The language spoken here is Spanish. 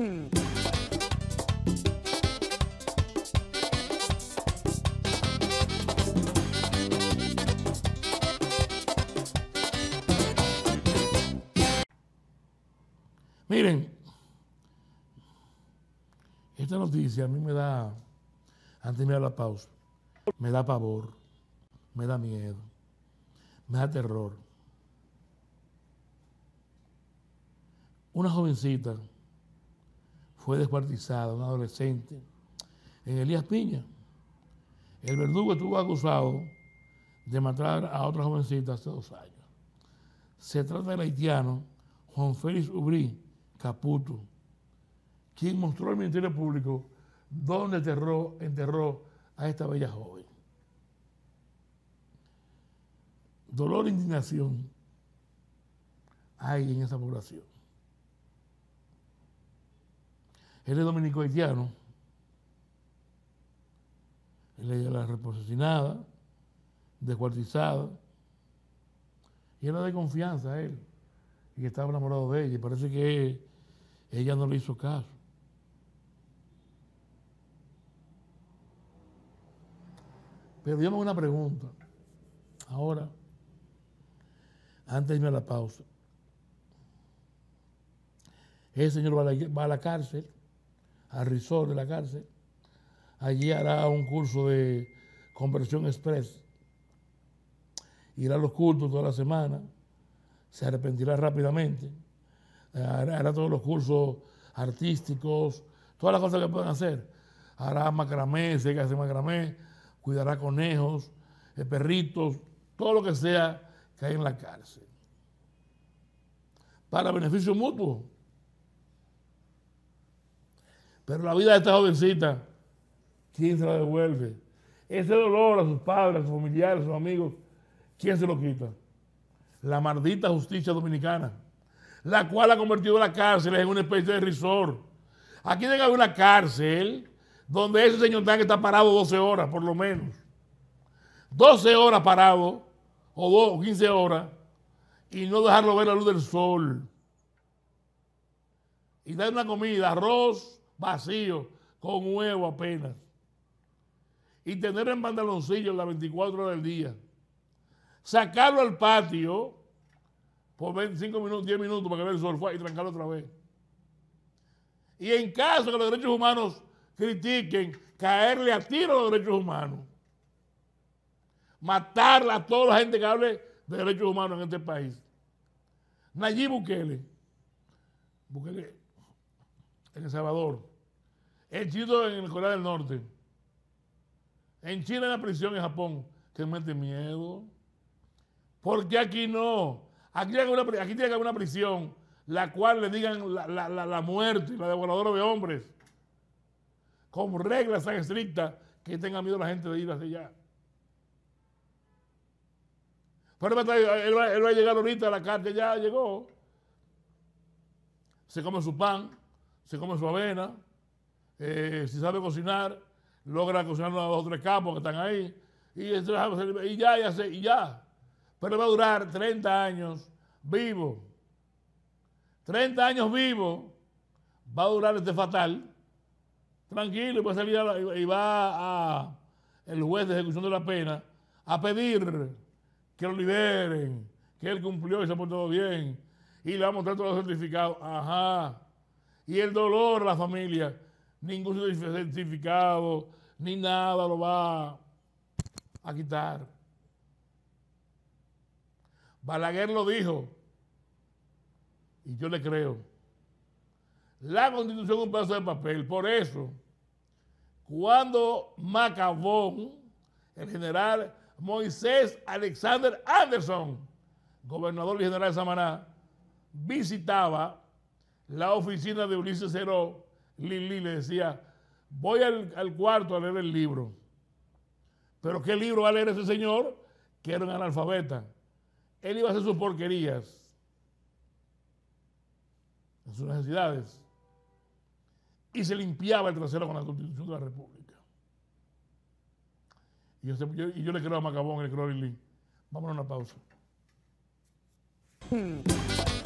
Hmm. Miren, esta noticia a mí me da, antes me da la pausa, me da pavor, me da miedo, me da terror. Una jovencita fue descuartizado, un adolescente, en Elías Piña. El verdugo estuvo acusado de matar a otra jovencita hace dos años. Se trata del haitiano Juan Félix Ubrí Caputo, quien mostró al Ministerio Público dónde enterró, enterró a esta bella joven. Dolor e indignación hay en esa población. Él es dominico haitiano. Él de la reposicionada, descuartizada. Y era de confianza a él. Y estaba enamorado de ella. Y parece que ella no le hizo caso. Pero yo me hago una pregunta. Ahora, antes de irme a la pausa. ese señor va a la cárcel a Rizor de la cárcel. Allí hará un curso de conversión express. Irá a los cultos toda la semana. Se arrepentirá rápidamente. Eh, hará todos los cursos artísticos, todas las cosas que puedan hacer. Hará macramé, se que hace macramé, cuidará conejos, eh, perritos, todo lo que sea que hay en la cárcel. Para beneficio mutuo pero la vida de esta jovencita, ¿quién se la devuelve? Ese dolor a sus padres, a sus familiares, a sus amigos, ¿quién se lo quita? La maldita justicia dominicana, la cual ha convertido la cárcel en una especie de resort. Aquí debe haber una cárcel donde ese señor tan está parado 12 horas, por lo menos. 12 horas parado, o, 15 horas, y no dejarlo ver la luz del sol. Y darle una comida, arroz, vacío, con huevo apenas. Y tener en pantaloncillo las 24 horas del día. Sacarlo al patio por 25 minutos, 10 minutos para que vea el sol fue y trancarlo otra vez. Y en caso que los derechos humanos critiquen, caerle a tiro a los derechos humanos. matarla a toda la gente que hable de derechos humanos en este país. Nayib Bukele, Bukele en El Salvador, es en Corea del Norte. En China en la prisión, en Japón. Que mete miedo. Porque aquí no. Aquí, tiene que haber una prisión, la cual le digan la, muerte y la devoradora de hombres. Con reglas tan estrictas que tenga miedo la gente de ir hacia allá. Pero él va, él va, a llegar ahorita a la cárcel, ya llegó. Se come su pan, se come su avena, eh, si sabe cocinar, logra cocinar los dos o tres capos que están ahí, y, ah, pues, y ya, ya ya. Pero va a durar 30 años vivo. 30 años vivo, va a durar este fatal, tranquilo, y va a salir y va a, el juez de ejecución de la pena a pedir que lo liberen, que él cumplió y se ha portado bien, y le va a mostrar todos los certificados. Ajá. Y el dolor a la familia ningún certificado, ni nada lo va a quitar. Balaguer lo dijo, y yo le creo. La constitución es un pedazo de papel, por eso, cuando Macabón, el general Moisés Alexander Anderson, gobernador y general de Samaná, visitaba la oficina de Ulises Heró, Lili le decía, voy al, cuarto a leer el libro. Pero ¿qué libro va a leer ese señor? Que era un analfabeta. Él iba a hacer sus porquerías, sus necesidades. Y se limpiaba el trasero con la constitución de la República. Y yo, le creo a Macabón, le creo a Lili. Vámonos a una pausa. Hmm.